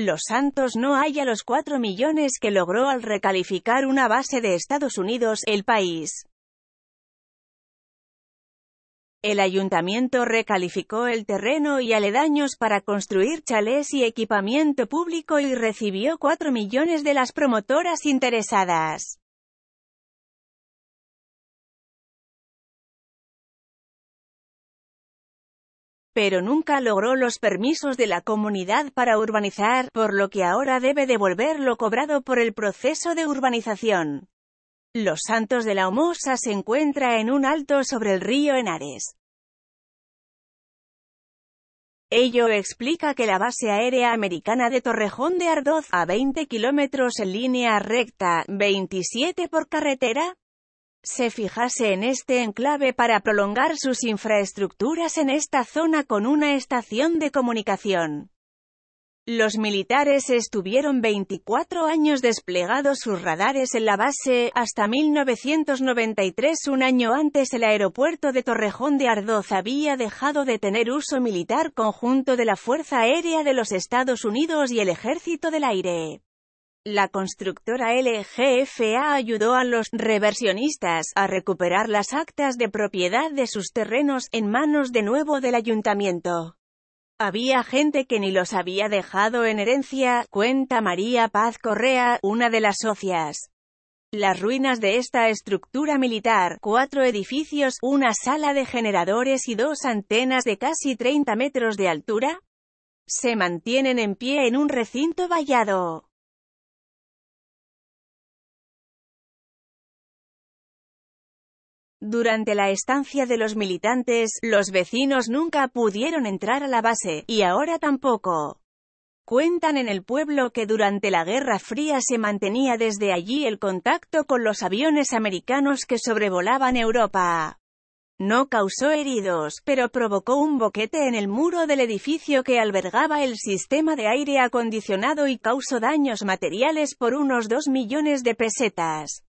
Los Santos no haya los 4 millones que logró al recalificar una base de Estados Unidos, el país. El ayuntamiento recalificó el terreno y aledaños para construir chalés y equipamiento público y recibió 4 millones de las promotoras interesadas. pero nunca logró los permisos de la comunidad para urbanizar, por lo que ahora debe devolver lo cobrado por el proceso de urbanización. Los Santos de la Homosa se encuentra en un alto sobre el río Henares. Ello explica que la base aérea americana de Torrejón de Ardoz, a 20 kilómetros en línea recta, 27 por carretera, se fijase en este enclave para prolongar sus infraestructuras en esta zona con una estación de comunicación. Los militares estuvieron 24 años desplegados sus radares en la base, hasta 1993, un año antes el aeropuerto de Torrejón de Ardoz había dejado de tener uso militar conjunto de la Fuerza Aérea de los Estados Unidos y el Ejército del Aire. La constructora LGFA ayudó a los reversionistas a recuperar las actas de propiedad de sus terrenos en manos de nuevo del ayuntamiento. Había gente que ni los había dejado en herencia, cuenta María Paz Correa, una de las socias. Las ruinas de esta estructura militar, cuatro edificios, una sala de generadores y dos antenas de casi 30 metros de altura, se mantienen en pie en un recinto vallado. Durante la estancia de los militantes, los vecinos nunca pudieron entrar a la base, y ahora tampoco. Cuentan en el pueblo que durante la Guerra Fría se mantenía desde allí el contacto con los aviones americanos que sobrevolaban Europa. No causó heridos, pero provocó un boquete en el muro del edificio que albergaba el sistema de aire acondicionado y causó daños materiales por unos dos millones de pesetas.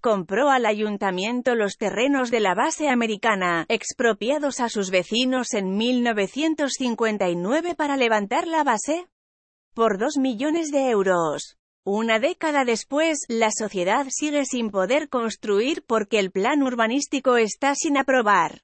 compró al ayuntamiento los terrenos de la base americana, expropiados a sus vecinos en 1959 para levantar la base por dos millones de euros. Una década después, la sociedad sigue sin poder construir porque el plan urbanístico está sin aprobar.